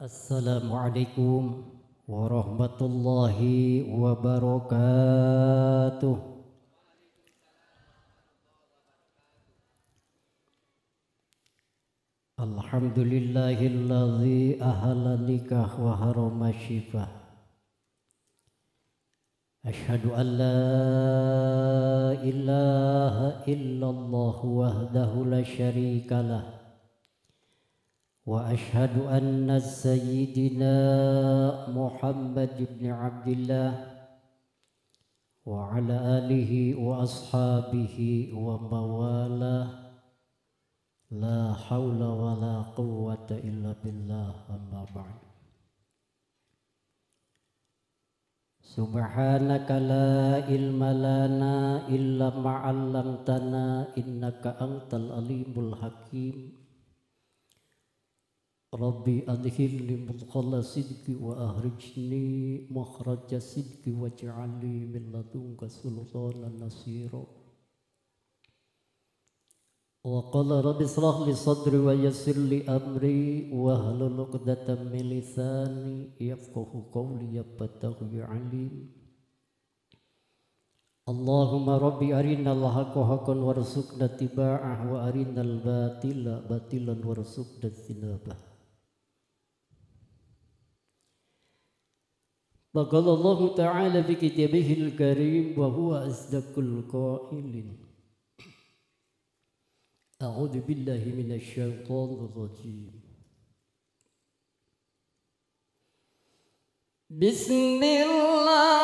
Assalamualaikum warahmatullahi wabarakatuh. Alhamdulillahilladzi ahala nikah wa harama shifa. Ashhadu an la ilaha illallah wahdahu la syarika وأشهد أن سيدنا محمد بن عبد الله وعلى آله وأصحابه وموالاه لا حول ولا قوة إلا بالله أما بعد سبحانك لا علم لنا إلا ما علمتنا إنك أنت العليم الحكيم ربي أدخلني مدخل صدق وأخرجني مخرج صدق واجعل لي من لدنك سلطانا نصيرا وقال رب اشرح لي صدري ويسر لي أمري وأهل لقدة من لساني يفقه قولي يبتغي عليم اللهم ربي أرنا الحق حقا وارزقنا اتباعه وأرنا الباطل باطلا وارزقنا اجتنابه وقال الله تعالى في كتابه الكريم وهو أصدق القائلين أعوذ بالله من الشيطان الرجيم بسم الله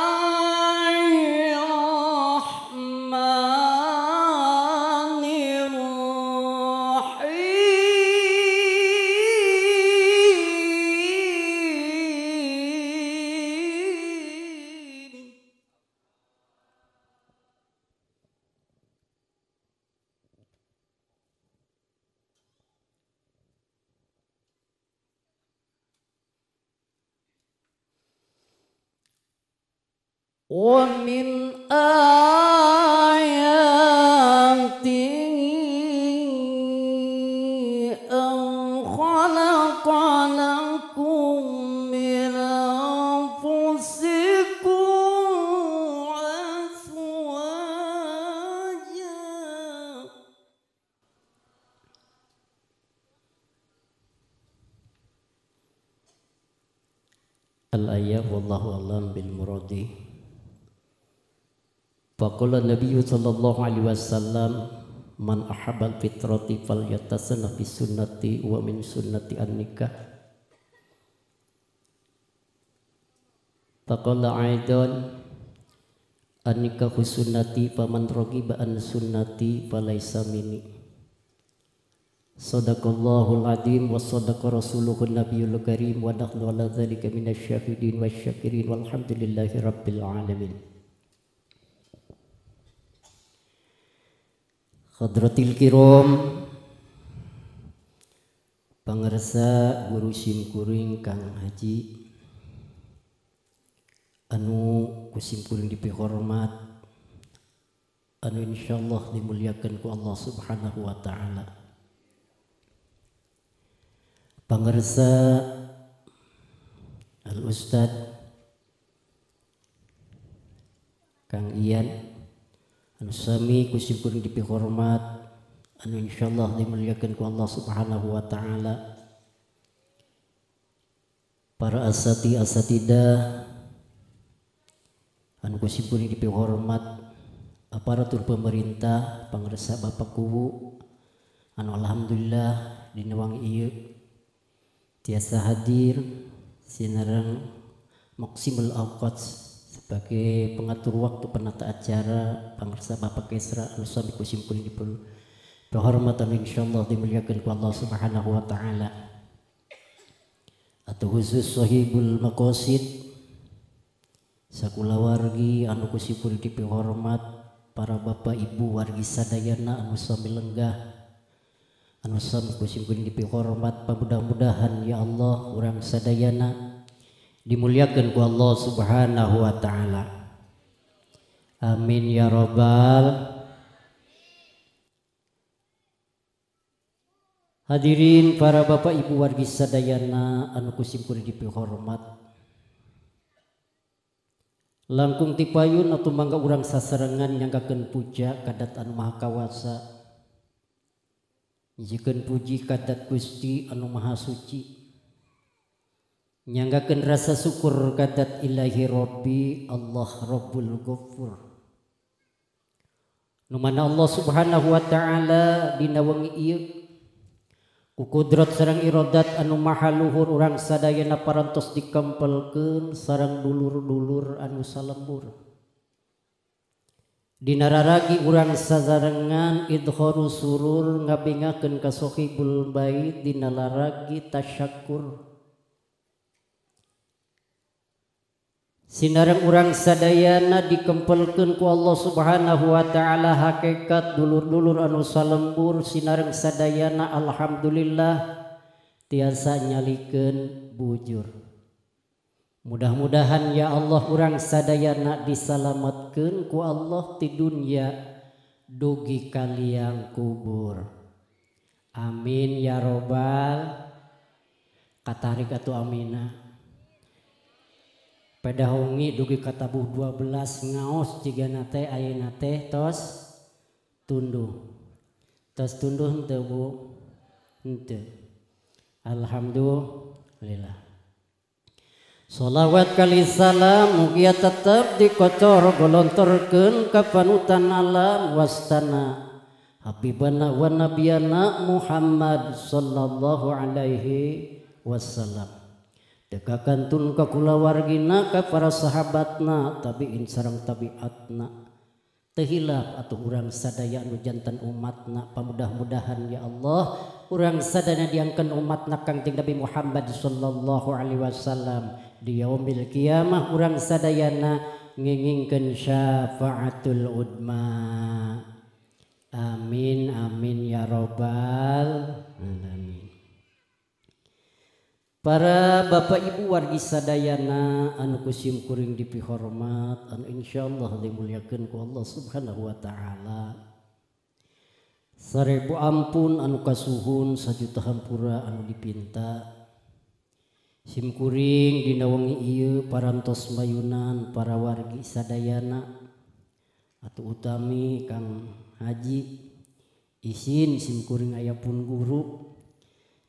qala nabiyyu sallallahu alaihi wasallam man ahabbal fitrati falyatasanna bi sunnati wa min sunnati an-nikah faqala aidan an-nikahu sunnati faman raghiba an sunnati falaysa minni Sadaqallahul adim wa sadaqa rasuluhun nabiyul karim wa nahnu ala dhalika wa wasyakirin walhamdulillahi rabbil alamin Khadratil kiram guru simkuring Kang Haji Anu kusimkuring dipihormat Anu insyaallah dimuliakan ku Allah subhanahu wa ta'ala Pangersa Al-Ustadz Sami kusipun di hormat anu insyaallah dimuliakan ku Allah Subhanahu wa taala. Para asati asatidah anu kusipun di hormat aparatur pemerintah pangresa Bapak Kubu anu alhamdulillah di nawang ieu tiasa hadir sinarang maksimal awqat sebagai pengatur waktu penata acara pangersa Bapak Kesra Al-Sabi Kusimpul di perlu kehormatan insyaallah dimuliakan ku Allah Subhanahu wa taala atau khusus sahibul makosid, sakula wargi anu kusipul hormat para bapak ibu wargi sadayana anu sami lenggah anu sami kusimpul hormat mudah-mudahan ya Allah orang sadayana dimuliakan ku Allah Subhanahu wa taala. Amin ya rabbal Hadirin para bapak ibu wargi sadayana anu kusimpul dipihormat. Langkung tipayun atau mangga urang sasarangan nyangkakeun puja kadat anu maha kawasa. Nyikeun puji kadat Gusti anu maha suci. Nyangken rasa syukur katat illahiirobi Allah robbul go Numana Allah subhanahu Wa ta'aladinawei igkudrat sarang irodat anu maha luhur urang sadaya naapas dikempel ke sarang ddulr-dulur anu salembur Diraagi urang sazarangan idhur surur ngabingakken kasohi gulbadinalaragi tasyakur. Sinarrang-urang Sadayana dikempelunku Allah Subhanahu Wa ta'ala hakekat dulur-dulur anu salemur Sinarrangsadayana Alhamdulillah tiasa nyaliken bujur mudah-mudahan ya Allah orangrang saddayana disalamtatkan ku Allah tidunnya dugi kalian yang kubur Amin ya robbal katakattu amina hongi dugi katabu 12 ngaos ciga nate aya nate tos tunduh tos tunduh ente bu ente alhamdulillah Salawat kali salam mugia tetap dikotor golontorkan kapan panutan alam wastana Habibana wa nabiyana Muhammad sallallahu alaihi wasallam jika kantun ka kula wargina ka para sahabatna tabiin sarang tabiatna. Tehilap atau orang sadaya nu jantan umatna pamudah-mudahan ya Allah orang sadana diangkan umatna kang ting Nabi Muhammad sallallahu alaihi wasallam di yaumil kiamah orang sadayana ngingingkeun syafaatul udma. Amin amin ya robbal alamin. bapak ibu warga saddayana anku simkuring dipihormat an Insyaallah dimuliakenku Allah subhanahu Wa ta'ala saaribu ampun anu kas suhun saju tahampura anu dipinta simkuring dinawangi eu parantos mayunan para wargasadayana atau utami kang hajib isin simkuring ayapun guruk,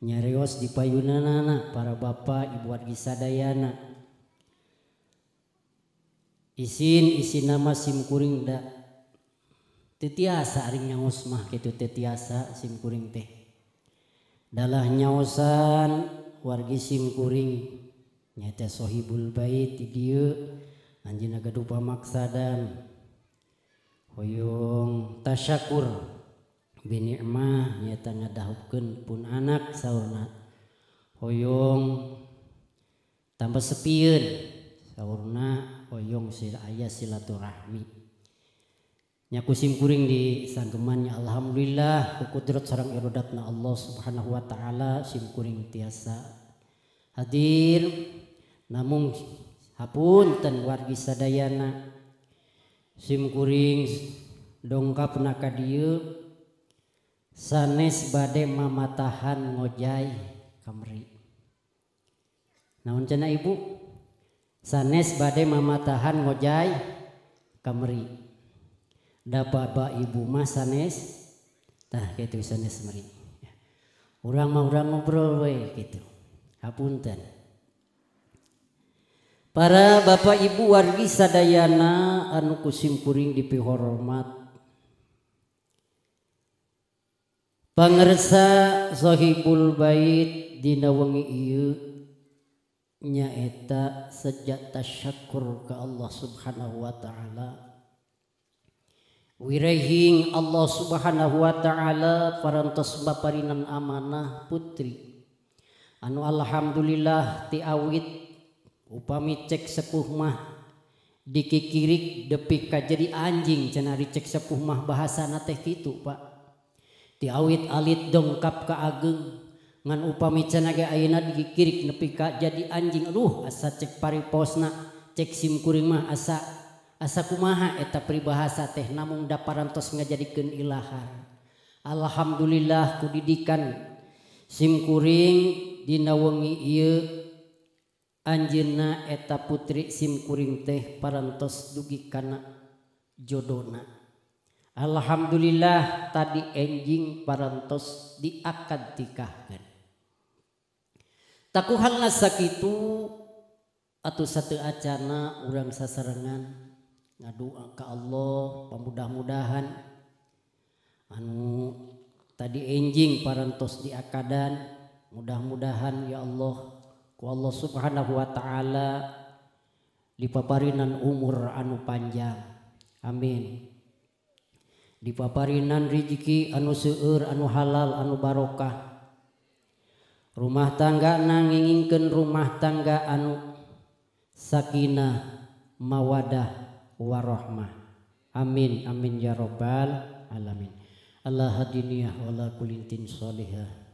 dipayunaana para bapak ibu wargi sadana Isin isi nama simkuring asa Arinya usmaasa simkuring Da nyaan wargi simkuring nya sohibaji nagapamaksadan Huung Tayakur. be emmahnyatangga daupken pun anak sauna Hoyong tambah sepi sauna hoyyong si ayah silaturahmi nyaku simkuring di sangkemannya Alhamdulillah kukutirt seorang iudat na Allah subhanahu Wa ta'ala simkuring tiasa hadir namun hapun ten war sadana simkuring dongkap na kadi, sanes bade mamatahan ngojai kamri naon cina ibu sanes bade mamatahan ngojai kamri dapat ba ibu mah sanes tah gitu sanes meri orang mau orang ngobrol we gitu hapunten para bapak ibu wargi sadayana anu di hormat. ngersashohikul baiit Diwang nyaeta sejak takyakur ke Allah subhanahu Wa ta'ala wiraiing Allah subhanahu Wa Ta'ala parantobaapaan amanah putri anu Alhamdulillah tiwit upami cek sekuhmah dikikiri depiK jadi anjing cenari cek sekumah bahasa nate itu Pak awit-alit dongngkap ka ageng ngan upami can aina dikiririk nepi ka jadi anjing lu asa cek pari posna cek simkuring mah asa asa kumaha eta pribahasa teh namung paras nga jadiken ilahan Alhamdulillah kudiikan simkuring dinawanggi ye anjna eta putri simkuring teh paras dugi kana jodona. Alhamdulillah tadi enjing paraenos di akand tikahkan takuhan asak itu atuh satu Acana urang sasarangan ngaduangka Allah pemuda-mudahan anu tadi enjing paraenos diadadan mudah-mudahan ya Allahku Allah subhanahu Wa Ta'ala dipaparinan umur anu panjang Amin dipaparinan rezeki anu seueur anu halal anu barokah rumah tangga nanginginkan rumah tangga anu sakinah mawadah warohmah amin amin ya robbal alamin Allah hadiniyah wala kulintin salihah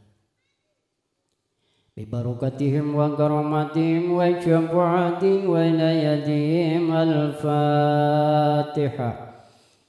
ببركتهم وكرامتهم وشفاعتهم وإلى يدهم الفاتحة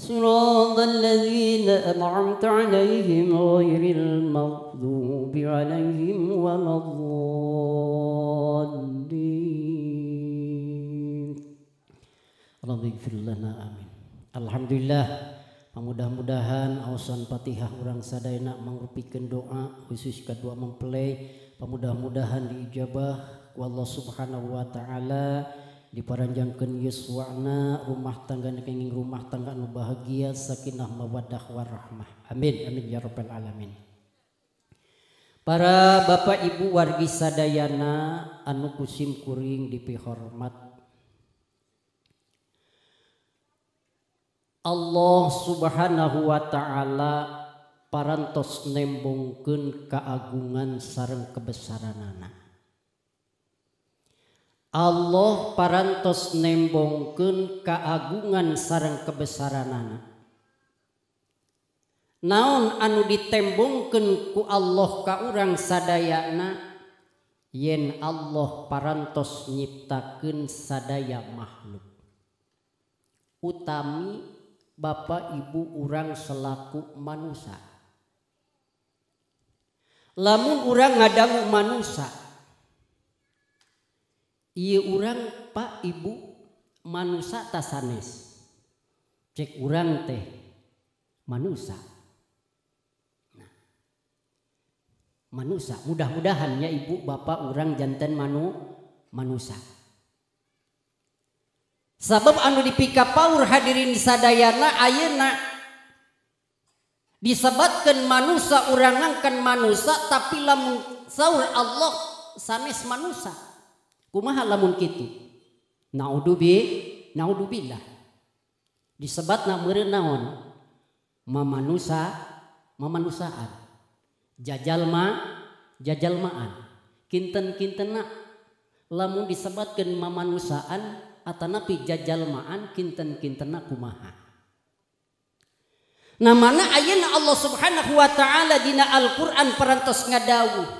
صراط الذين أنعمت عليهم غير المغضوب عليهم ولا الضالين رضي اغفر لنا آمين الحمد لله mudah-mudahan awasan patihah orang sadayana mangrupikan doa khusus kedua mempelai mudah-mudahan diijabah Wallah subhanahu wa ta'ala diperanjangkan Yesuswanana rumah tanggakenging rumah tangga nu bahagia sakinahmabadah warahmah amin amin amin para bapak ibu warga Sadayana anu kusimkuring dipihormat Allah Subhanahu Wa Ta'ala paras nemboken kaagungan sarang kebesaran nanah Allah parantos nembongken kaagungan sarang kebesaran na naon anu ditembokenku Allah ka urang sadaya na yen Allah parantos nyiptaken sadaya makhluk utami ba ibu urang selaku manusia lamu urang ngadang mansa orang Pak ibu manusiaes cek urang teh manusia mudah-mudahannya ibu Bapak orangjanten manu sabab anu dipka Paul hadirin diadaana ayena disbabatkan manusia uranangkan manusia tapilah sahur Allah sanismanusa Kumaha lamun kitu? Naudubi, naudubillah. na meureun naon? Mamanusa, mamanusaan. Jajalma, jajalmaan. Kinten-kintenna lamun disebatkeun mamanusaan atanapi jajalmaan kinten-kintenna kumaha? Namana ayeuna Allah Subhanahu wa taala dina Al-Qur'an parantos ngadawuh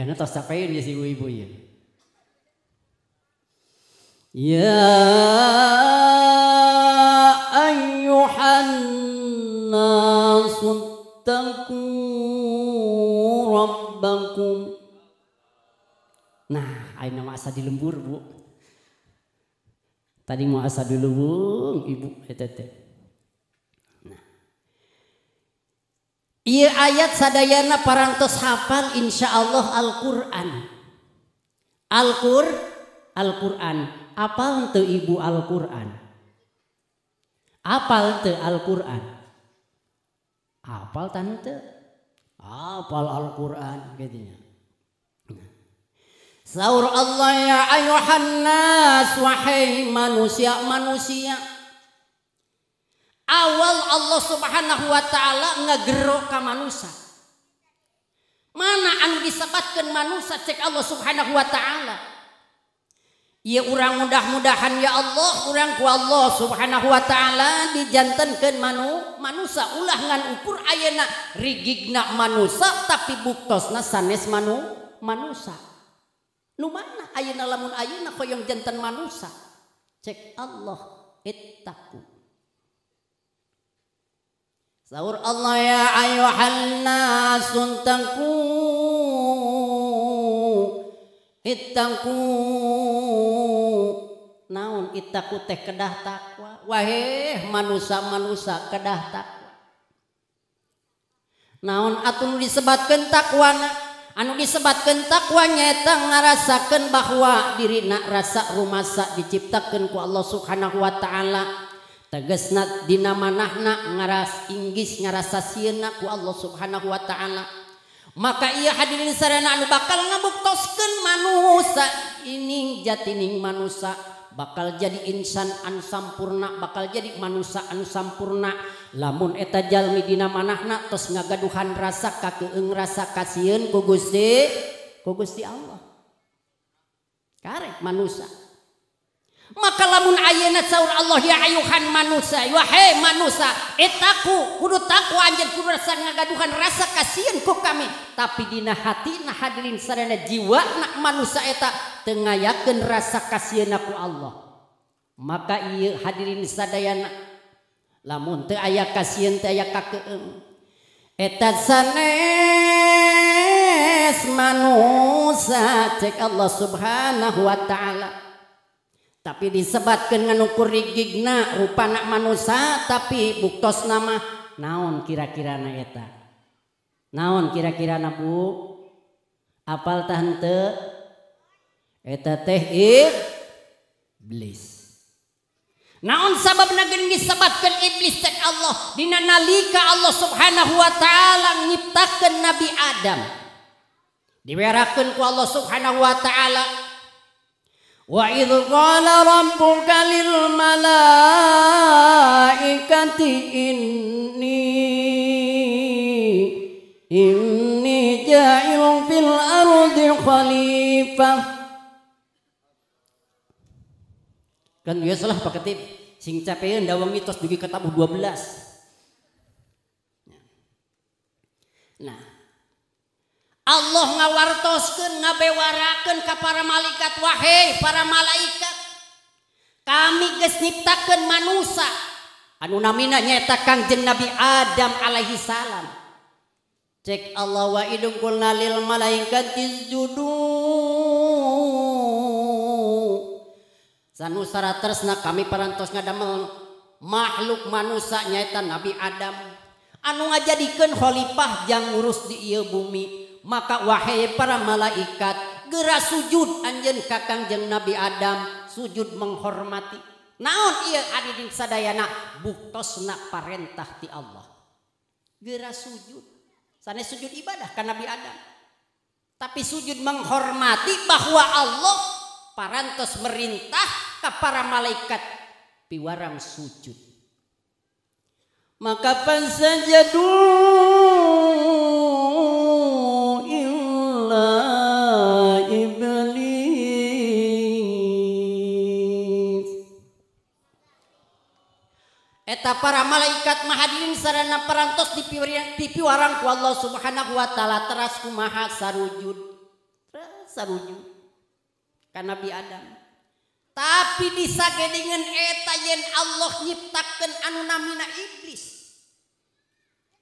Jigana tos capein ya si ibu-ibu ya. Ya ayyuhan nasuntaku rabbakum. Nah, ayo nama asa di lembur bu. Tadi mau asa di lembur ibu. Etete. Ia ayat sadayana parantos hafal insya Allah Al-Quran. Al-Qur, Al-Quran. Apal te ibu Al-Quran? Apal te Al-Quran? Apal tante? Apal Al-Quran gitu Saur Allah ya ayuhan nas wahai manusia manusia awal Allah subhanahu wa ta'ala ngegerok ke manusia mana anu disebatkan manusia cek Allah subhanahu wa ta'ala Ya orang mudah-mudahan ya Allah orang ku Allah subhanahu wa ta'ala dijantankan manu manusia ulah ngan ukur ayana rigigna manusia tapi buktosna sanes manu manusia nu mana ayana lamun ayana koyong jantan manusia cek Allah ittaku Allah ya ayokuku nauna teh ke Wah ke naun disebat ken disebat kenwa nyata ngarasakan bahwa dirinak rasa rumahak diciptakanku Allah subhanahu Wa ta'ala nadina manna ngaras Inggris nya rasa sinaku Allah subhanahuwa Ta'ala maka ia hadir sar bakal ini ja bakal jadi insan ansampurna bakal jadi manusia anus sampuna lamun etajalmidinas ngagaduhan rasa kakingerasa kasih go Allah karet manusia maka lamun aya na sauun Allah ya ayhan mansawahhe manusa etakku hudu takku anjar kurasan ngagaduhan rasa kasanku kami tapi dina hati na hadin sarana jiwa nasa etak tengayaken rasa kas naku Allah maka hadirin sa anak la munte aya kasente aya ka ke' man ce Allah subhanahu Wa ta'ala. Q tapi disebabkan nganukuri gigna rupanak manusia tapi buktos nama naon kira-kira nata naon kira-kira nabu aal tantete naon sabab na disebabkan iblis dan Allahdina nalika Allah subhanahu Wa Ta'ala nyiptakan Nabi Adam diwerakanku Allah subhanahu Wa Ta'ala. Wa idh qala rabbuka lil malaikati inni inni ja'ilun fil ardi khalifah Kan ya salah paketip sing capek ndawang mitos dugi ketemu 12 Nah Allah ngawartos ke nabe waren ka para malaikat wahai para malaikat kami gesniptaen manusa anu namina nyata kangjen nabi Adam alaihissalam cek Allah waung nalil malakatjudus ters na kami paraantosnya da makhluk manusa nyayan nabi Adam anu nga jadikan khollipah yang ngurus di iyo bumi. maka wahai para malaikat gera sujud anjen kakang jeng Nabi Adam sujud menghormati naon iya adidin sadayana nak parentah ti Allah gera sujud sana sujud ibadah kan Nabi Adam tapi sujud menghormati bahwa Allah parantos merintah ke para malaikat piwaram sujud maka pansajadu para malaikat madim sarana perantos di pipi orangku Allah subhanahu Wa ta'ala teraskuma sarujudjud karenabi Adam tapi bisa kean heay yen Allah nyiptakan anu-namina iblis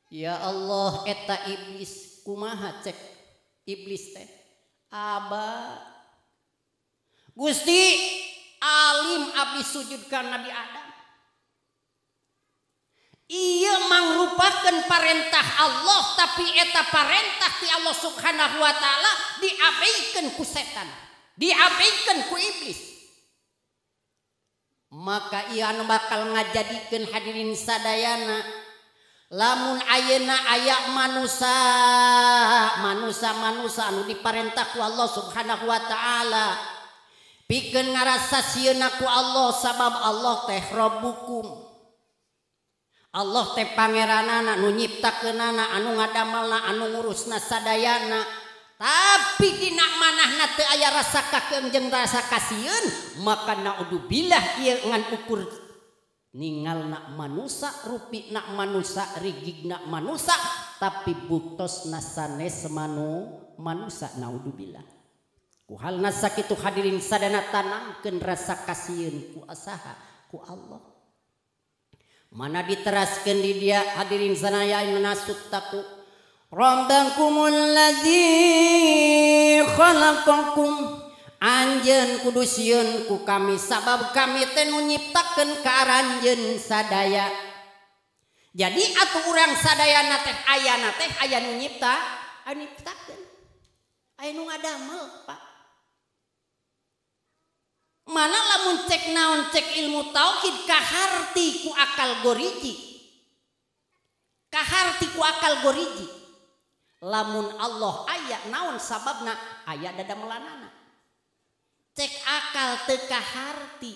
ya Allah kita iblis kumaha cek iblis Ab Gusti Alim Abis sujud karena nabi Adam Iia merupakan pertah Allah tapi eta partah di Allah subhanahu Wa ta'ala diabaikan kusetan diabaikan kuibis maka ia bakal ngajadkan hadirin saddayana lamun ayena aya manusa mansa diparetahku Allah subhanahu Wa ta'ala pi nga rasa sinaku Allah sabab Allah tehro hukum te pangeran nu nyipta ke nana anu nga adama anu ngurus nassaana tapi dinak mana na ayah rasa kakemjeng rasa kasihun maka nauddu bilahngan ukur ningalnak manak ruinak manak rigna manak tapi butos nasanemanu manak nadu bila ku hal nas itu hadirin sadana tanangken rasa kasihin ku asahaku Allah Man di terasken di dia hadirin sanayain menasuk takku Robeng kumumun lazing kum Anjen kudu siun ku kami sabab kami ten unnyiptaen karanjen sadaya jadi aku kurang sadaya na teh aya na teh aya nyipta anken Ayung adamel pak Mana lamun cek naon cek ilmu tauhid kaharti ku akal goriji. Kaharti ku akal goriji. Lamun Allah ayat naon sababna ayat dada melanana. Cek akal te kaharti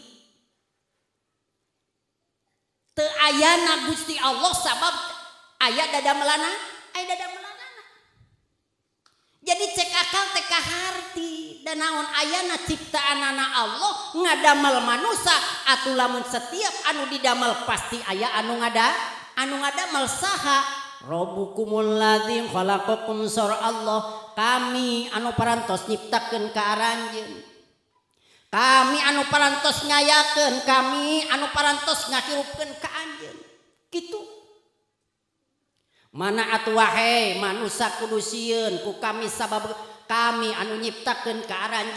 Te ayana gusti Allah sabab ayat dada melanana ayat dada melanana. Jadi cek akal teka harti. naon ayana ciptaan anak Allah ngadamel manusa atuh lamun setiap anu didamel pasti ayaah anu ngada anu ngada mals rob Allah kami anu parantos nyiptakan kearanjen kami anu parantosnyayaken kami anu parantos ngakirken ke anj gitu mana at Wahai manusa kudu siunku kami sahabat nyiptakan kearan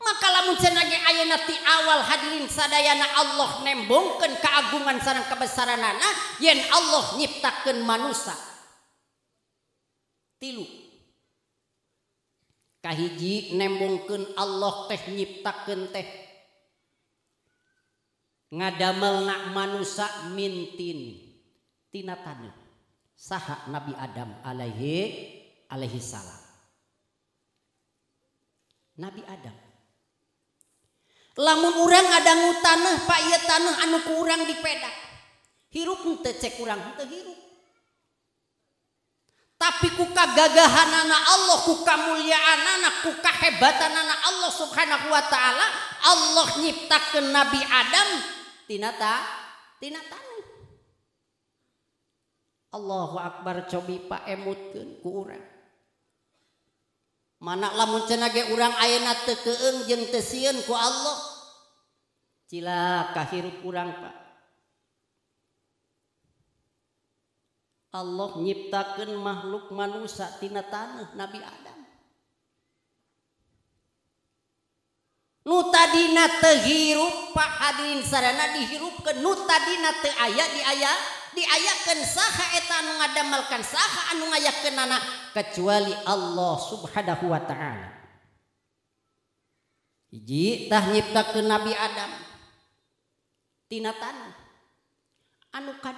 makalah muanya ayati awal hadirin sadana Allah nembongkan keagungan sa kebesaran anak yen Allah nyiptakan man tilu nengken Allah teh nyipt teh ngadamelnak manak mintintina tan sahak Nabi Adam alaihi alaihi salam. Nabi Adam. Lamun urang ngadangu tanah pak ieu tanah anu ku urang dipedak. Hirup henteu cek urang henteu hirup. Tapi ku kagagahanana Allah, ku kamulyaanana, ku kahebatanana Allah subhanahu wa ta'ala. Allah nyiptakan Nabi Adam tina ta, tina tanah. Allahu akbar Pak kurang manalah mence urang aya keg jeku Allah kurang Pak Allah nyiptaakan makhluk mantina tanah Nabi Adamta Pakin sarana dihirup ketadina ayat di ayat diayakan sah anmalkan sah anu ke na kecuali Allah subhanahu Wa ta'alapta nabi Adam tinatan anuka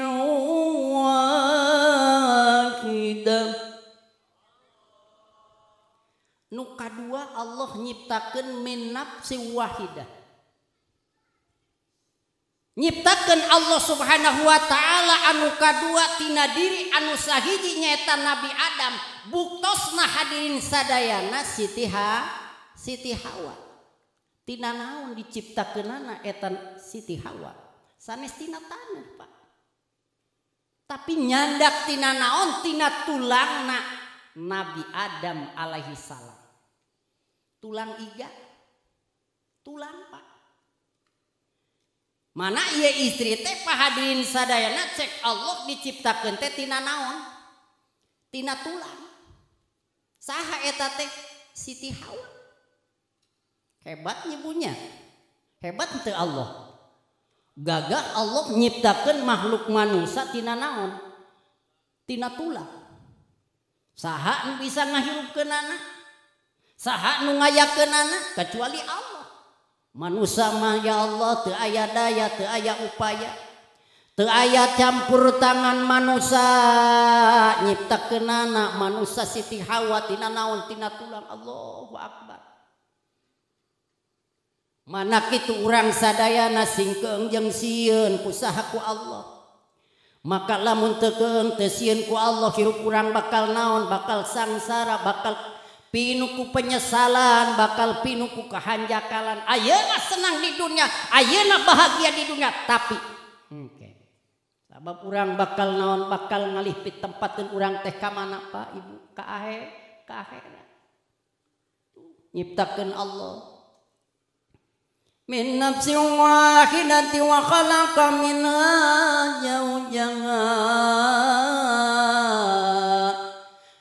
Hai muka dua Allah nyiptakan menapsi wadah Hai nyiptakan Allah subhanahu Wa Ta'ala anmuka duatina diri anu Shahijinyatan Nabi Adambuktosnahaana Sitiha Siti Hawatina naun diciptakan anaktan Siti Hawa sanestina tan Pak nyandatina naontina tulang Nabi Adam Alaihissalam tulang tulang Pak mana istri teh cek Allah diciptakan tehtina naontina tulang hebatnyabunya hebat untuk Allah gaga Allah nyiptakan makhluk-man manusiatina naontina tulang sa bisa nga ke n kecuali Allah manusia ya Allah teaya daya teaya upaya te ayat campur tangan manusia nyipta ke naana manusia Siti hawatina naontina tulang Allahu wa'bar mana itu orangrang sadaya na sing kegjem siun pusahaku Allah makalah munt ketes sienku Allah hiuk kurang bakal naon bakal sangsara bakal pinuku penyesalan bakal pinuku kehanjaklan Aylah senang di dunia ayelah bahagia di dunia tapi sabab orang bakal naon bakal ngalipit tempat dan orangrang teh kam mana Pak Ibu nyiptakan Allah Minam siwahhi nanti wa kami nanyaunya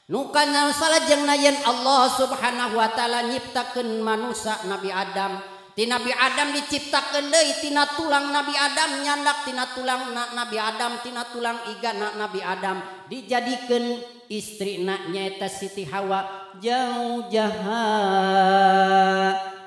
lukanyasajang naen Allah subhanahu wa ta'ala nyiptaakan manusa nabi Adam Ti nabi Adam diciptaakan detina tulang nabi Adam nyanaktina tulang na nabi Adamtina tulang iga na nabi Adam dijadikan istri nanya ta Siti hawa jauh jahat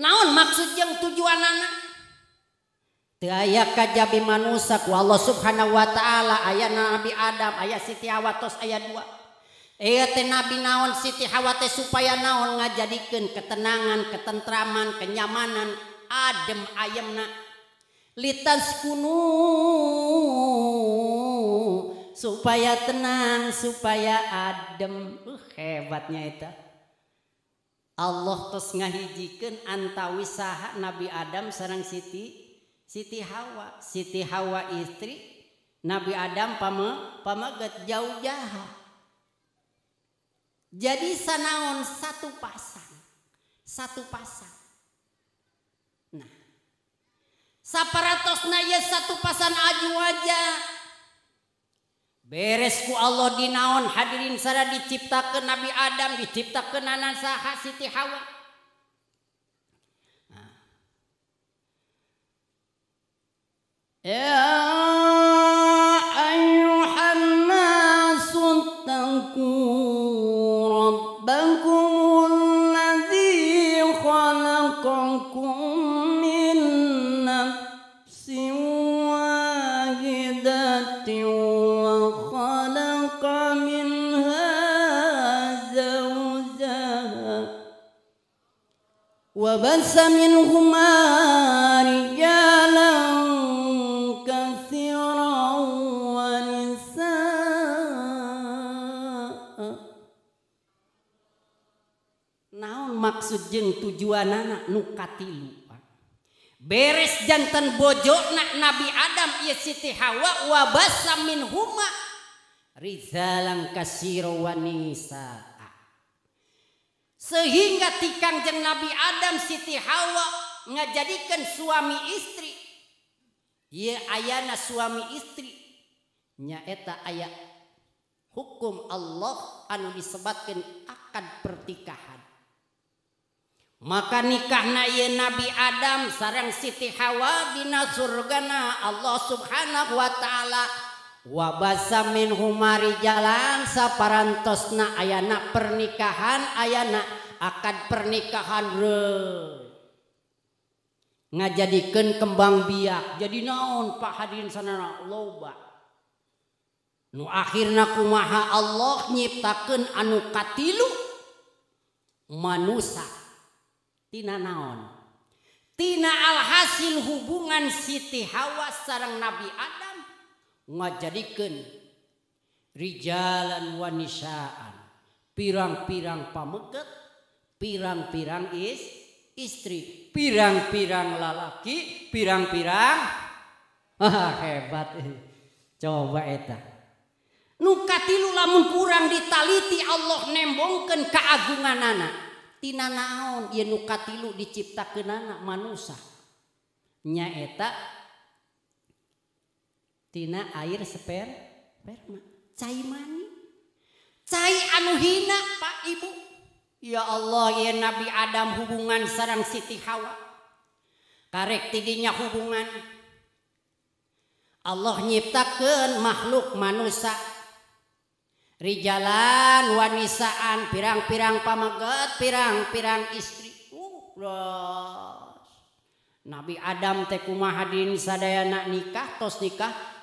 naon maksud yang tujuan anak ayabi manusak wa Allah subhanahu Wa ta'ala ayaah nabi Adam ayah Siti Hawatos ayat 2 eh nabi-naon Siti Hawate supaya naon nga jadikan ketenangan ketentraman kenyamanan adem ayam na litas ku supaya tenang supaya adem uh, hebatnya itu Allah Tos ngahijikan antawisaha Nabi Adam serang Siti Siti Hawa Siti Hawa istri Nabi Adam pame pameget jauh jaha jadi sanaon satu pasang satu pasang nah saparatosna ya satu pasang aju wajah beesku Allah dinaon hadirins dicipta ke Nabi Adam dicipta kean hasiti hawayu sun tengku Quan sam na maksud jeng tujuan anak nukati pa beres jantan bojonak nabi Adam y Siih hawa wa humma Riza lang kasiro Wa sehingga tikan je nabi Adam Siti Hawa ngajakan suami istri Ye ayana suami istri nyaeta ayat hukumm Allah anu bisaabakan akan pertikahan Ma nikah naye nabi Adam sarang Siti Hawa binzugana Allah subhanahu Wa ta'ala, wahumari jalansa paranto na ayanak pernikahan ayana akad pernikahan nga jadikan kembang biak jadi naon Pak Hadits sana lobahirmaha Allah nyipta anulu mantina naontina al-hasil hubungan Siti Hawa sarang Nabi Adam jadikan Rijalan wanisaan pirang-pirang pameket pirang-pirang is istri pirang-pirang lalaki pirang-pirang haha hebat coba etak nukatilulah mengkurang ditaliti Allah nembongken keagungan anaktina naonlu diciptakan na mansa nyaak air seper anu hin Pak ibu ya Allah ya Nabi Adam hubungan sarang Siti Hawa karekinya hubungan Allah nyiptakan makhluk man manusia rijalan wanisaan pirang-pirang pamaggat pirang-pirang istri uh, Nabi Adam Tekuumadin sad anak nikah tos nikah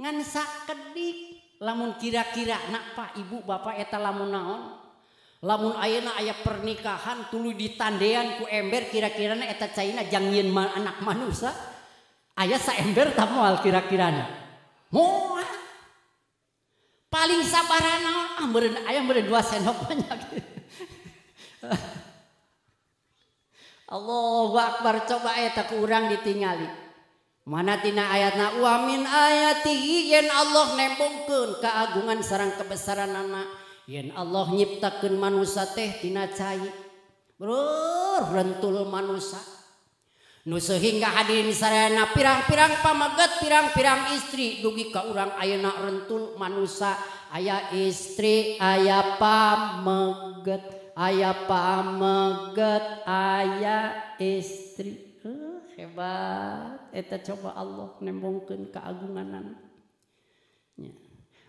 ngan sakedik lamun kira-kira nak pak ibu bapak eta lamun naon lamun ayana ayah pernikahan tulu ditandean ku ember kira-kira na eta caina jangin anak manusia ayah sa ember tamual kira-kira na moal paling sabaran naon ah meren ayah meren dua sendok banyak Allahu Akbar coba eta ku urang ditingali mana tina ayat nahuamin aya ti yen Allah nembungke kaagungan sarang kebesaran anak yen Allah nyiptaun manusa teh tina ca rentul mansa Nu sehingga hadin sa na pirang-ping pamaggat pirang-pirang istri dugi kaurang aya na rentul mansa aya istri aya pamet aya pamet aya istri. hebat eta coba Allah nembongkeun keagunganan ya.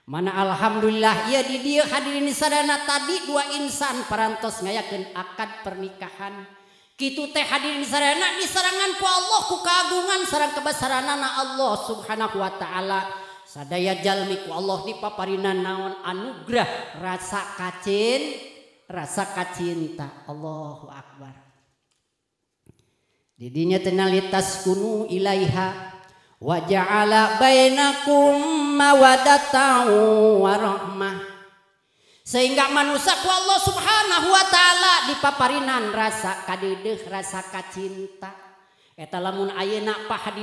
mana alhamdulillah ya di dia hadirin sadana tadi dua insan parantos ngayakeun akad pernikahan kitu teh hadirin sadana diserangan ku Allah ku keagungan sarang kebesaranana Allah subhanahu wa taala sadaya jalmi ku Allah dipaparina naon anugerah rasa kacin rasa kacinta Allahu akbar Hainya penalalitas kuno ilaiha wajahla baiakma wa tahu warohmah sehingga mansak Allah subhanahu Wa ta'ala dipapaarinan rasa kaide rasa ka cinta lamun aak paha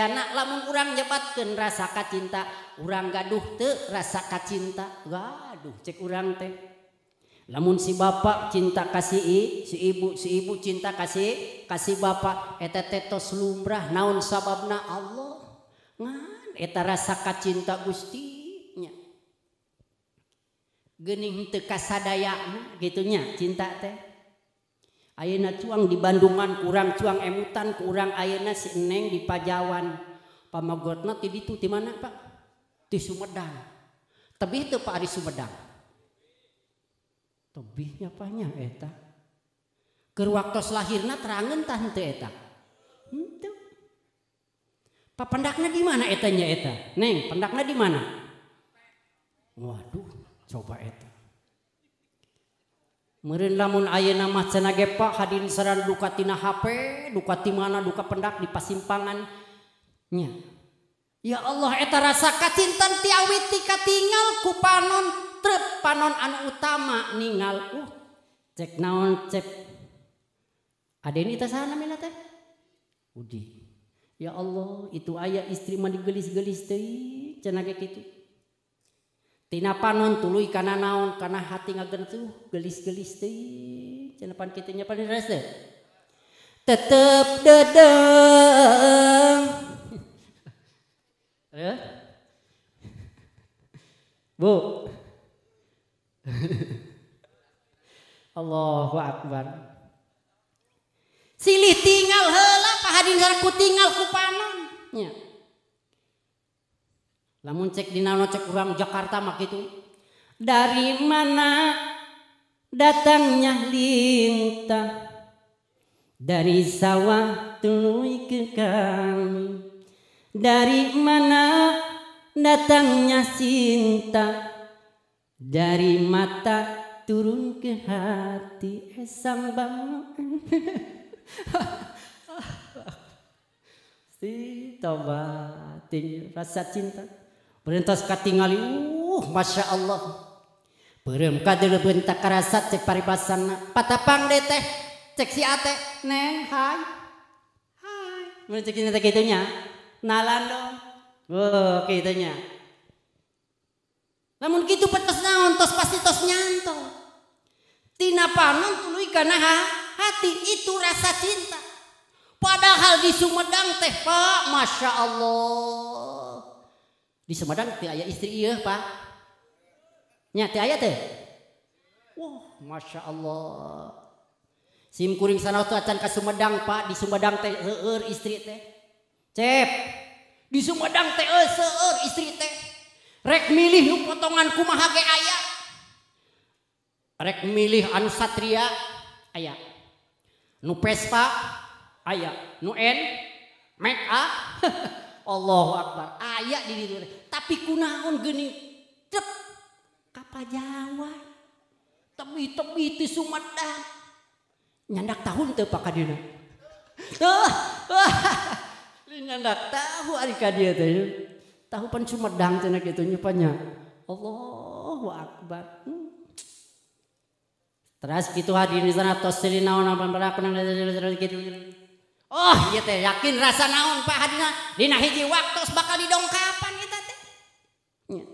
anaklah mengrang japatkan rasa ka cinta ugaduh the rasa ka cinta gaduh cek kuranganteng namun si Bapakpak cinta kasih ibu sibu cinta kasih kasih Bapakpak ettetetos lumrah naun sababna Allahkat cinta gust gitunya cinta teh ayena cuang di Bandungan kurang cuang emtan kurang ayenaneg di pajawan pama godnot gitu di mana Pak Sudang tapi itu Pak Ari Sueddang tebihnya banyak eta ker waktu terangen terangan tah henteu eta henteu papendakna di mana etanya eta neng pendakna di mana waduh coba eta meureun lamun ayeuna mah hadirin saran duka tina HP duka ti mana duka pendak di pasimpangan Ya Allah eta rasa kacintan tiawit tika tinggal panon trep panon anu utama ningal uh cek naon cek ada ini tasana mila teh Udi ya Allah itu ayah istri mandi gelis-gelis teh kayak gitu tina panon tului karena naon karena hati ngagen tuh gelis-gelis teh pan kita nya pada rasa tetep dedeng eh Bu, Allahu Akbar. Silih tinggal hela pahadin ku tinggal kupanon. Ya. Lamun cek di nano cek orang Jakarta mak itu. Dari mana datangnya lintah? Dari sawah tului ke kami. Dari mana datangnya cinta? Dari mata turun ke hati esam eh, bangun. Si tobat rasa cinta. Berentas katingali, uh, masya Allah. Berem kader bentak kerasa cek paripasan. Patapang detek cek si ate, neng, hai. Hai. Mereka cek itunya Nalan dong. Wow, oh, gitunya. Namun gitu petos naon tos pasti tos nyanto. Tina panon karena ha, hati itu rasa cinta. Padahal di Sumedang teh Pak, masya Allah. Di Sumedang teh ayah istri iya Pak. Nyati ayah teh. Wah, masya Allah. Sim kuring sana tuh acan ke Sumedang Pak, di Sumedang teh er istri teh. Cep, di Sumedang teh er istri teh. Rek milih nu potongan kumaha ge aya. Rek milih anu satria aya. Nu Vespa aya. Nu N make up Allahu Akbar. Aya di dieu. Tapi kunaon geuning tep kapajawan. Tebi-tebi ti Sumedang. Nyandak tahun teu pakadina. Tuh. Nyandak tahu ari ka dieu teh tahu pan sumedang cina gitu nyepanya Allahu Akbar hmm. terus gitu hadir di sana tos sini naon apa berapa berakun gitu oh iya teh yakin rasa naon pak hadina dina hiji waktu bakal didongkapan kita teh ya.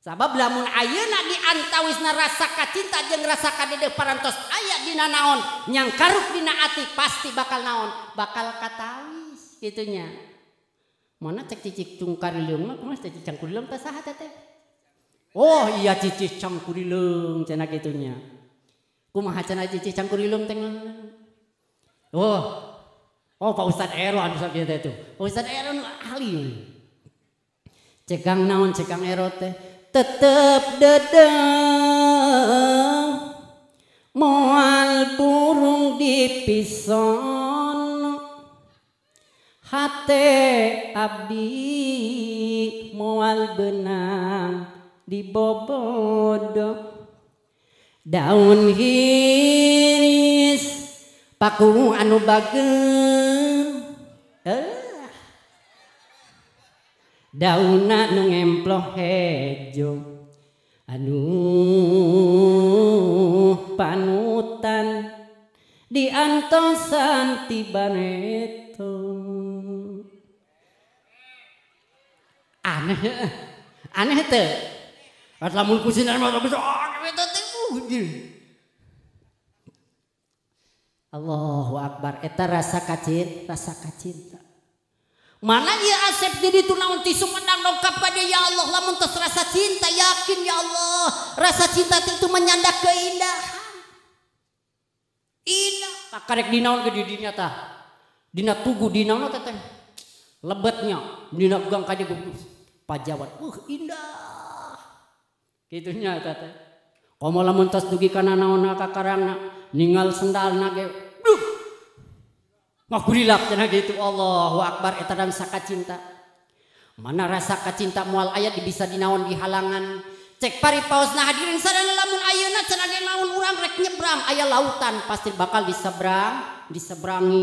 sabab lamun ayeuna di antawisna rasa kacinta jeung rasa kadede parantos aya dina naon nyangkaruk dina ati pasti bakal naon bakal katawis gitunya Mana cek cicik leung mah kumaha cicik leung teh saha teh? Oh iya cicik leung cenah nya Kumaha cenah cicik leung teh? Oh. Oh Pak Ustad Eron sok teh tuh. Pak Ustad Eron ahli. Cekang naon cekang Ero teh tetep dedeng moal burung dipisah Kh pat Abdi mual benang di bobbook daun hit pakumu anu bagen eh. dana nuempplo hejo Adu panutan dianto Santi banetan Aneh eh. aneh tuh, teh. Lamun kusinan mah bisa ah, eta teh Allahu Akbar. Eta rasa kacit, rasa kacinta. Mana ia Asep jadi tunaun ti Sumedang dongkap pada ya Allah lamun tos rasa cinta yakin ya Allah rasa cinta itu menyandak keindahan. Indah. Tak karek dinaun ke di dinya dina tugu dina no teteh lebetnya dina gang kaje pajawat uh indah kitunya teteh komo lamun tos dugi kana naon ka karangna ninggal sendalna ge duh ngagurilak cenah kitu Allahu akbar eta dan sakacinta mana rasa kacinta mual ayat bisa dinaon di halangan cek pari pausna hadirin sadana lamun ayeuna cenah naon urang rek nyebrang aya lautan pasti bakal diseberang diseberangi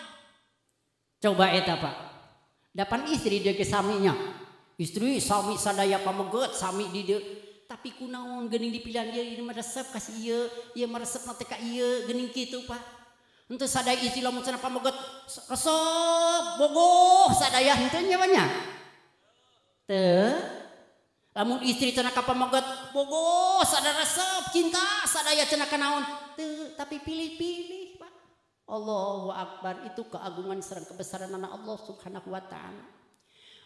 Coba eta pak. Dapan istri ke saminya. Istri sami sadaya pamegot sami di de. Tapi kunaon gening dipilihan dia ini meresep kasih iya. Iya meresep nanti kak iya gening gitu pak. Untuk sadaya istri lamun sana pamegot. Resep bogoh sadaya itu banyak, Teh. Lamun istri cenah apa mogot, bogoh sadaya resep cinta sadaya cenak kanaon. Teh tapi pilih-pilih. Allahu Akbar itu keagungan serang kebesaran anak Allah subhanahu wa ta'ala.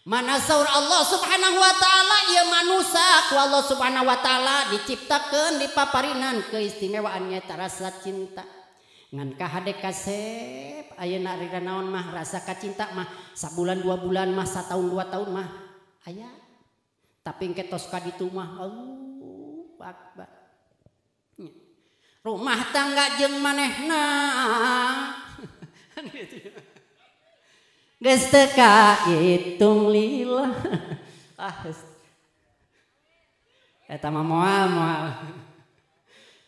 Mana saur Allah subhanahu wa ta'ala ia ya manusia ku Allah subhanahu wa ta'ala diciptakan di paparinan keistimewaannya terasa cinta. Ngan kahade kasep ayah nak naon mah rasa kacinta mah sabulan dua bulan mah tahun dua tahun mah ayah. Tapi ketos kaditu mah Allahu Akbar rumah tangga jeng manehna kan gitu ya. geus teu kaitung lila ah eta mah moal moal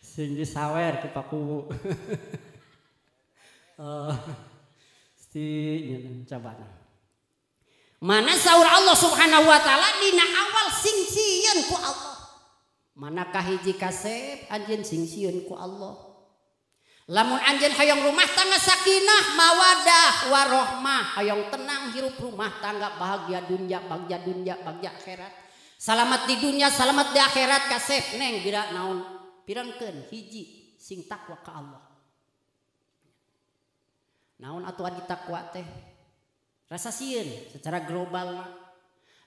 sing disawer ku pakuwu oh sti nah. mana saur Allah subhanahu wa taala dina awal sing ku Allah manakah hiji kasep anj sing siunku Allah lamun anjen hayong rumah tangga sakinah mawadah warohmah hayong tenang hirup rumah tangga bahagia dunja Bagjaunjak Bagja akht salat tidurnya salat di akhirat kasep neng naon pi hiji sing Allah na tak kuat rasa siun secara global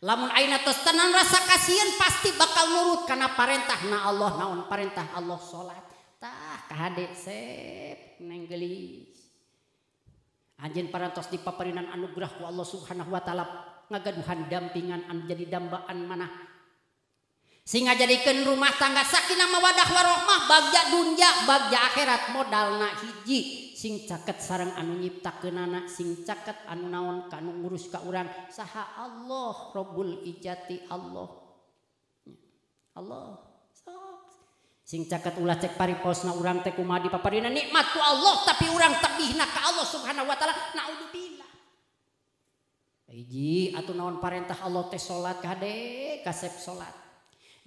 atas tenan rasa kasihan pasti bakal nurut karena parentah na Allah naon Parentah Allah salatkahnggelis anj paras di papernan anugerah Allah subhanahu wa ta'ala ngagaduhan dampingan menjadi dambaan mana singa jadikan rumah tangga sakinah mewadah warohmah bagja dunja bagja akhirat modal na hiji. tinggal caket sarang anu nyip takken anak sing caket an naon kamuu ngurus kerang sahha Allah robul ijati Allah Allah sing caket ulah cek pari pos narang tedi papa nikmatku Allah tapi urang tadi Allah subhanahu Wa ta'ala naon parentahtes salatdek kasep salat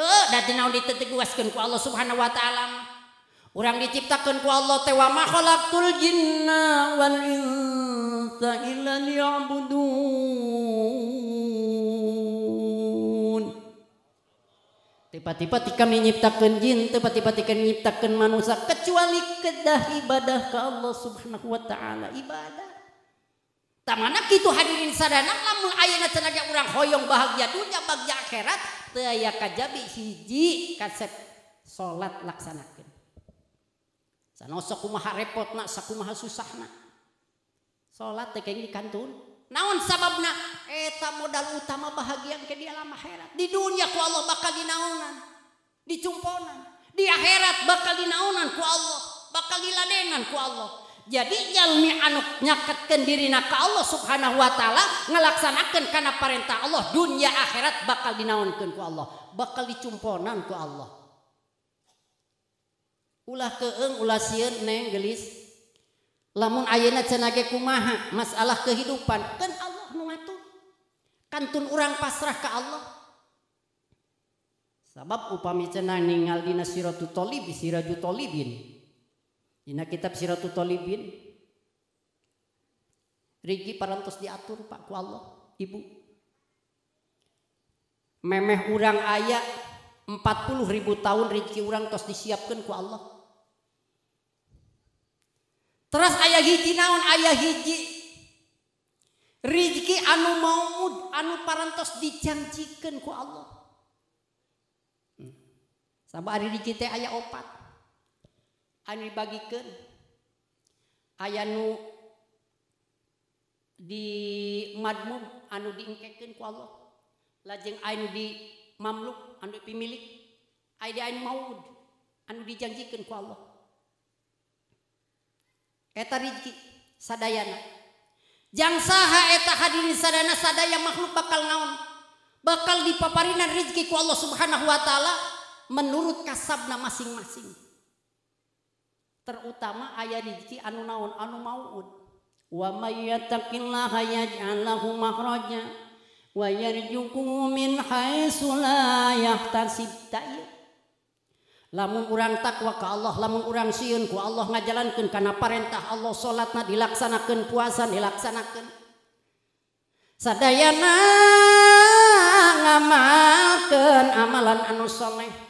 Eh, diguaskan Allah subhanahu Wata'ala orang diciptakanku Allah tewa matul tiba-pati kami nyiptakan J te pati-pati kami nyiptakan manak kecuali kedah ibadah ke Allah subhanahu Wa ta'ala ibadah kita hadin kamu aya na orang hoyong bahagia dunya bag airaat kabi hijji kasep salat laksana maha repot na ma susah na salat kanun naon samabab naa modal utama bahagian ke dialama herat di dunia ku Allah bakal ginaan dicumponan dia akhirat bakal naan ku Allah bakallangan ku Allah nya diri Allah subhanahu Wa ta'ala ngalaksanakan karena perintah Allah dunianya akhirat bakaldinaunun ke Allah bakal diponan ke Allah ke masalah kehidupan dan Allah kantun orangrang pasrah ke Allah sabab upliblibin karena kitab Sir paras diatur Pakku Allah ibu meme hurang aya 40.000 tahun Riki orangrangtos disiapkanku Allah terus ayah hiji naon ayah hijki anu mau anu para dicikan ku Allah hmm. sampai hari di aya opat bag ayanu dimadmum anu diingkeken Allah lajeng di mamlukmilik mau dijanjikan Allah jangans hadirana makhluk bakal ngawam bakal dipanan rekiku Allah subhanahu wa ta'ala menurut kasabnya masing-masing terutama ayat rezeki anu naon anu mauun wa may yattaqillaha yaj'al lahu makhraja wa yarzuquhu min haitsu la yahtasib iya. lamun urang takwa ke Allah lamun urang sieun ku Allah ngajalankeun kana parentah Allah salatna dilaksanakeun puasa dilaksanakeun sadayana ngamalkeun amalan anu soleh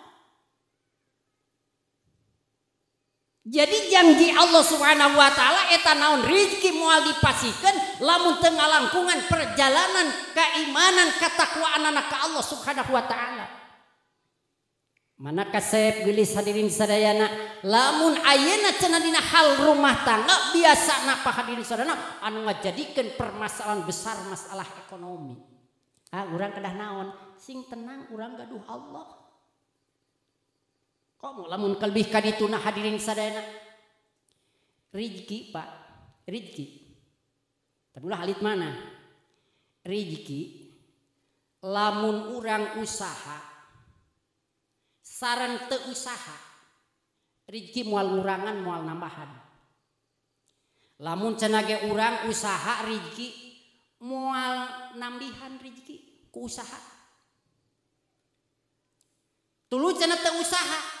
Jadi janji Allah subhanahu Wa ta'ala eta naon Rizki mual dipasikan lamun tengah langkungan perjalanan keimanan kata ku anakanak Allah subhanahu Wa ta'ala manakah saya hadirindayana lamun ana cenadina hal rumah tangga biasa naapa hadirinhana an nggak jadikan permasalahan besar masalah ekonomi kurangdah ah, naon sing tenang u gaduh Allah lamun kebih dit hadirinki Pak manaki lamun urang usaha saran teuusaha mual urangan mual nambahan lamuncenaga urang usaha mual nabihanki keusaha tuna usaha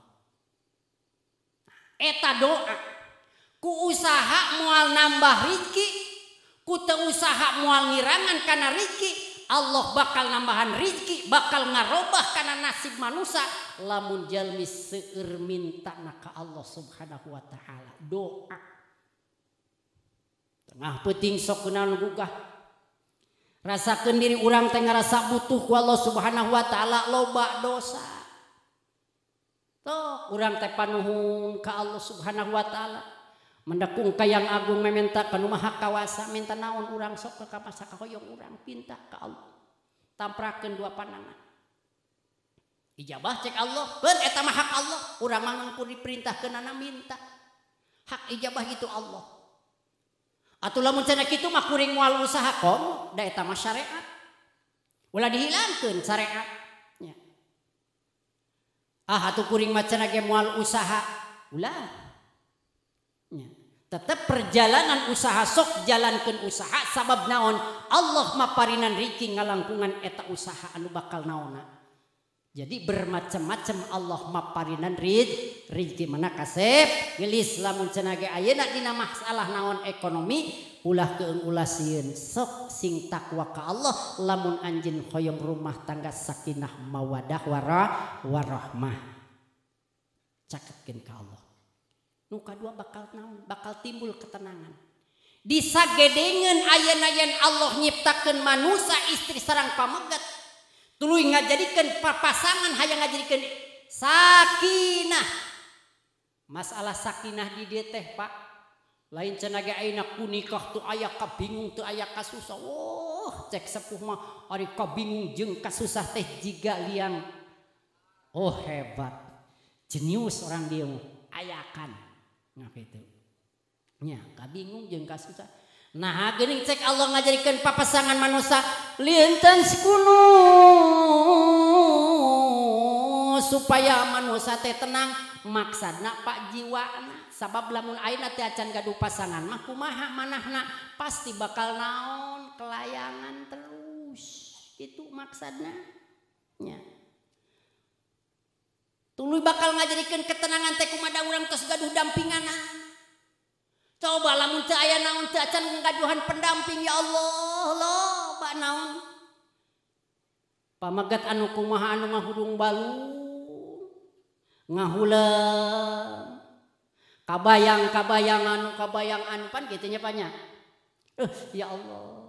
doa ku usaha mual nambah Riy kuta usaha mualgiraman karena Riy Allah bakal nambahan Riki bakal ngaroba karena nasib man manusia lamunjal minta na Allah subhanahu Wa Ta'ala doatengah peting so rasa pendiri urang Ten rasa butuh Allah subhanahu Wa Ta'ala loba dosa u pan ke Allah subhanahu Wa ta'ala mendakung Kaang agung memin rumah kawasa minta naon urang so u ke Allah tamprak dua panangan ijah Allah beama Allah orang pun diperintahkan ke nana minta hak ijabah itu Allahlah dihilangkan syariat kuring maca muhal usaha tetap perjalanan usaha sok jalankan usaha sabab naon Allah maparian riki nga langkungan eta usaha anu bakal naona Jadi bermacam-macam Allah maparinan rid rizki mana kasep gelis lamun cenage ayeuna dina masalah naon ekonomi ulah keunggulasiin ulasieun sok sing takwa ka Allah lamun anjin hoyong rumah tangga sakinah mawadah wara warahmah cakepkeun ka Allah nu kadua bakal naon bakal timbul ketenangan disagedengeun ayeuna yen Allah nyiptakeun manusia istri sarang pamegat jadikan pasangan jadikan sakin masalah sakinah di dia teh Pak laincenak punikah tuh ayaah ke bingung tuh ayaah kas susah cekma susah teh liang Oh hebat jeniu seorang diamu ayakan ka bingung jengkak susah ring cek Allah ngajarikan papasangan Manosa supaya tenang maks Pak jiwa sabab laun pasanganmah maha mana pasti bakal naon kelayangan terus itu maks tulu bakal ngajarikan ketenangan teh ulanguhdampinganang Coba lamun teu aya naon teu acan pendamping ya Allah, pak naun. naon. magat anu kumaha anu ngahudung balu. Ngahula. Kabayang kabayang anu kabayang anu pan kitu nya panya. Eh, ya Allah.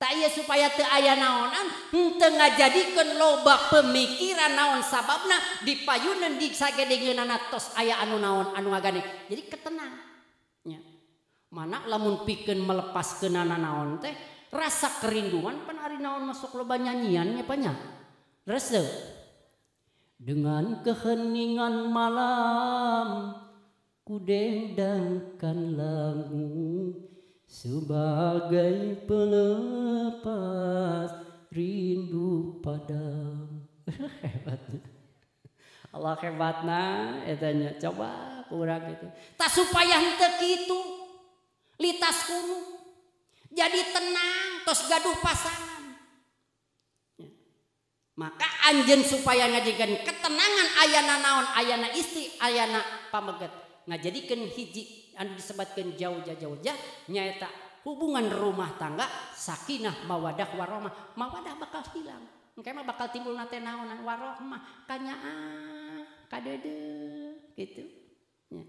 Tak iya supaya teu aya naonan, henteu hmm, ngajadikeun loba pemikiran naon sababna dipayuneun disagedeungeunana tos aya anu naon anu agane. Jadi ketenang mana lamun piken melepas ke nana naon teh rasa kerinduan penari naon masuk loba nyanyiannya banyak Rasa dengan keheningan malam ku dendangkan lagu sebagai pelepas rindu padam Hebat, Allah hebatnya etanya coba kurang itu. tak supaya henteu gitu litas kuru jadi tenang terus gaduh pasangan maka anjen supaya ngajikan ketenangan ayana naon ayana istri ayana pameget ngajadikan hiji anu disebatkan jauh jauh jauh jauh nyata hubungan rumah tangga sakinah mawadah waroma mawadah bakal hilang engke mah bakal timbul nate naonan warohmah kanya ah kadede gitu ya.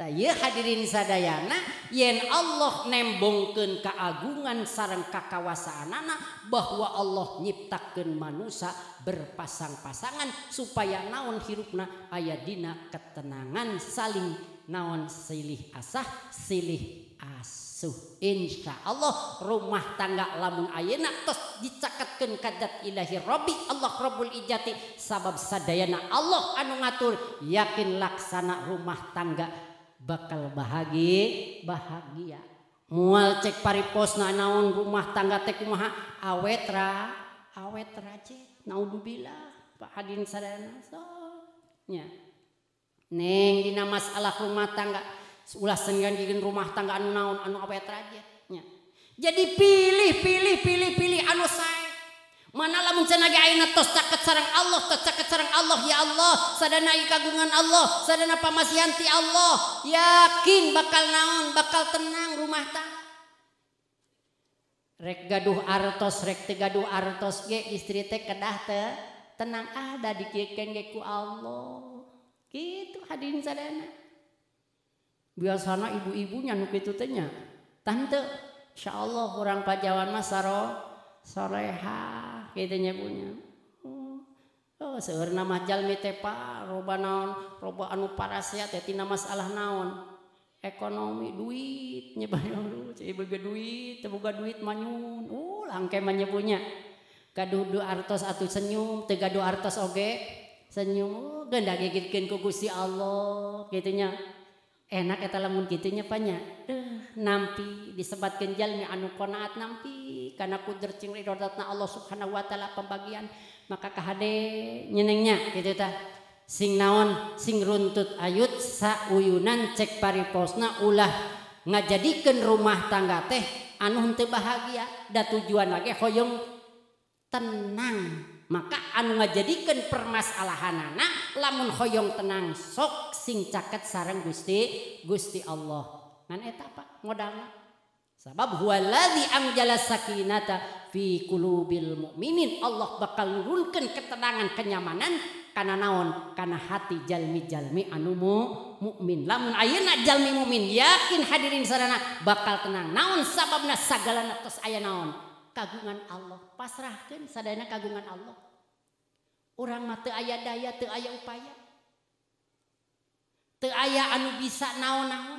hadirin zadayana yen Allah nembong keun kaagungan sarang kakawasaanak bahwa Allah nyiptakan manusia berpasang-pasangan supaya naon hirupna ayadina ketenangan saling naon silih asah silih asuh Insya Allah rumah tangga lambung Ayyeak to dicatatkan kajat Iillahir Robbi Allah robul ijati sabab Sadayana Allah anu ngatul yakin laksana rumah tangga yang bakal bahagia bahagia mual cek pariposna naon rumah tangga teh kumaha awet ra awet racet naudzubillah pak hadin sadayana so nya neng dina masalah rumah tangga ulah senggan jikeun rumah tangga anu naon anu awet racet nya jadi pilih pilih pilih pilih anu saya Mana lamun cenage ayeuna tos caket sareng Allah, tos caket sareng Allah ya Allah, sadana kagungan Allah, sadana pamasihan ti Allah, yakin bakal naon, bakal tenang rumah tangga. Rek gaduh artos, rek teu gaduh artos ge istri teh kedah teh tenang ada dikiekeun ge ku Allah. Gitu hadirin sadana. Biasana ibu-ibunya nu kitu teh nya. Tante, insyaallah orang pajawan mah saro soreha gitu punya oh, oh seueur nama jalmi tepa roba naon roba anu parasia teh tina masalah naon ekonomi duit banyak dulu cai boga duit teu duit manyun uh langke mah gaduh du artos atuh senyum tegaduh artos oge senyum oh, gendak gigitkeun kugusi Allah kitu enak eta lamun banyak nampi disebat genjal mi anu konaat nampi karena kuder cing ridodatna Allah subhanahu wa ta'ala pembagian maka kahade nyenengnya gitu ta sing naon sing runtut ayut sauyunan cek pariposna ulah ngajadikeun rumah tangga teh anu henteu bahagia da tujuan lagi hoyong tenang maka anu permasalahan anak lamun hoyong tenang sok sing caket sareng Gusti Gusti Allah ngan eta apa modal sa muinin Allah bakalulkan ketenangan kenyamanan karena naon karena hati jalmijalmi an mukminmin yakin hadirin sarana bakal tenang naon sababnya segala atas ayah naon kagungan Allah pasrahkan sadana kagungan Allah orang mati ayah daya ituayah upaya keayaan bisa naon-naun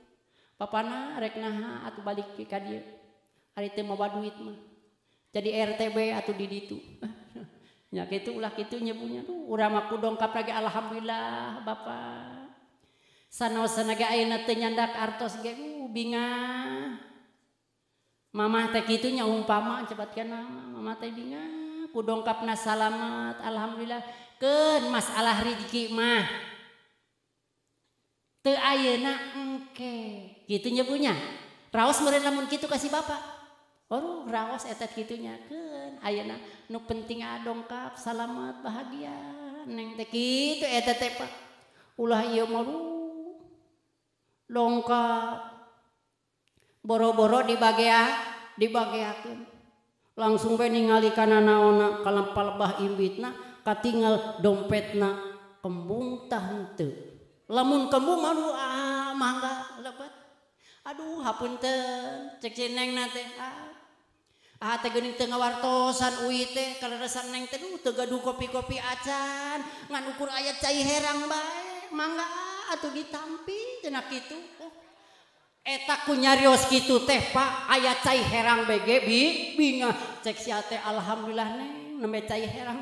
rekna atau balik jadi RTB atau did itu itu ulah itu nyebunya tuh ulama dongkap lagi Alhamdulillah ba sananyaos bin Ma itu nya pama cepatkan ku dongkap nasat Alhamdulillah ke masalah Rimahakke gitu nyebunya. Raos meren lamun gitu kasih bapak. Oh, raos etet gitunya kan. Ayana nu penting kap, selamat, bahagia. Neng teh gitu etet pak. Ulah iya malu. dongkap Boro-boro di bagia, kan Langsung bae ningali kana naonna kalempalebah imbitna katingal dompetna kembung tahentu Lamun kembung malu ah mangga lebat. Aduh hapun cekngtengahwartosan ah, U neng ten tega kopi- kopi acan nga ukurar ayat ca herang baik manga atau ah, ditampmpi cenak gitu oh, etak punyanyarios gitu teh Pak ayat cair herang bge bina cek si Alhamdulillah nengnge herang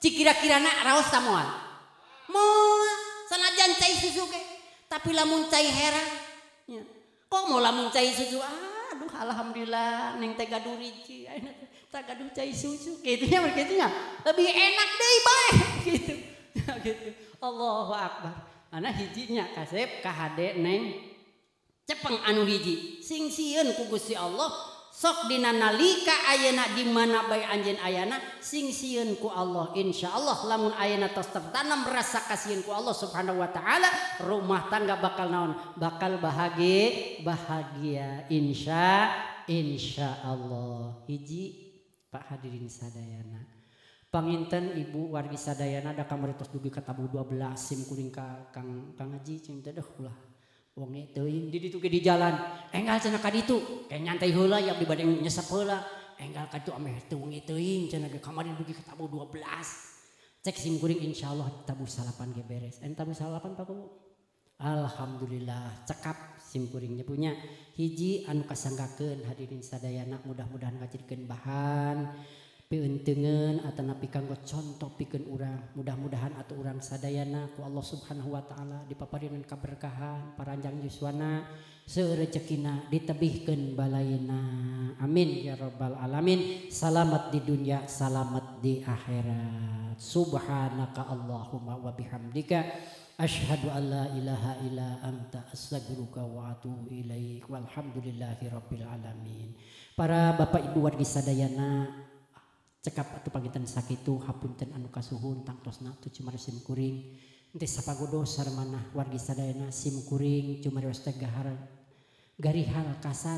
Cikira kira nak raos samual. Moal cai susu ke, tapi lamun cai hera. Ya. Kok mau lamun cai susu? Aduh alhamdulillah neng tega gaduh riji. Tak gaduh cai susu gitunya ya. Lebih enak deh baik gitu. Ya, gitu. Allahu akbar. Mana hijinya kasep kahade neng cepeng anu hiji sing sieun kugusi Allah sok dina nalika ayana di mana bae anjen ayana sing Allah ku Allah Allah lamun ayana tos tertanam rasa kasieun ku Allah subhanahu wa taala rumah tangga bakal naon bakal bahagia bahagia insya insya Allah hiji Pak hadirin sadayana panginten ibu wargi sadayana da kamari tos dugi ka tabu 12 sim kuring Kang Kang Haji cinta dah Wong itu di ditu di jalan. Enggal cenah itu, Kayak nyantai heula yang dibanding nyesep heula. Enggal kaditu ameh teu wong euting cenah kemarin pergi ke tabu 12. Cek sim kuring insyaallah tabu salapan ge beres. En tabu salapan Pak Kubu. Alhamdulillah cekap sim kuringnya punya hiji anu kasanggakeun hadirin sadayana mudah-mudahan ngajadikeun bahan peunteungan atau napi kanggo contoh pikeun urang mudah-mudahan atau urang sadayana ku Allah Subhanahu wa taala dipaparinan kaberkahan paranjang juswana seurejekina ditebihkeun balaina amin ya rabbal alamin salamat di dunia salamat di akhirat subhanaka allahumma wa bihamdika asyhadu an la ilaha illa anta astaghfiruka wa atubu ilaik walhamdulillahi rabbil alamin para bapak ibu warga sadayana cekap atau pagitan hapun hapunten anu kasuhun tangtosna tu cuma sim kuring ente sapagodo sarmana wargi sadayana sim kuring cuma teh garih hal kasar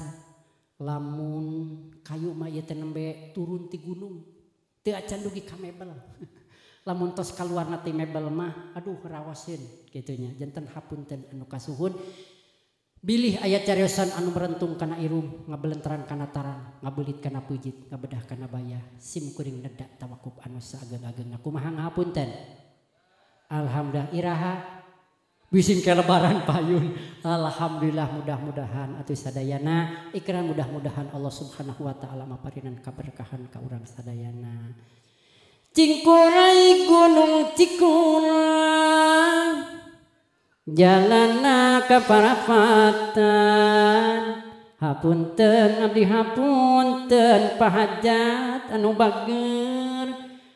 lamun kayu mah ieu turun ti gunung teu acan dugi lamun tos keluar ti mebel mah aduh rawasin gitu jantan hapun hapunten anu kasuhun Bilih ayat cariosan anu merentung kana iru ngabelenteran kana tarang ngabelit kana pujit ngabedah kana baya sim kuring nedak tawakub anu saageng-ageng nah, kumaha ngapunten Alhamdulillah iraha bising ke lebaran payun alhamdulillah mudah-mudahan atuh sadayana ikran mudah-mudahan Allah Subhanahu wa taala maparinan kaberkahan ka urang sadayana cingkurai gunung cikurang Jalana kaparapatan Hapunten abdi hapunten pahajat anu bager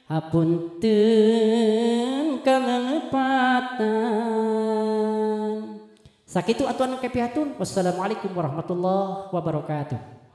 Hapunten kalepatan Sakitu atuan kepihatun Wassalamualaikum warahmatullahi wabarakatuh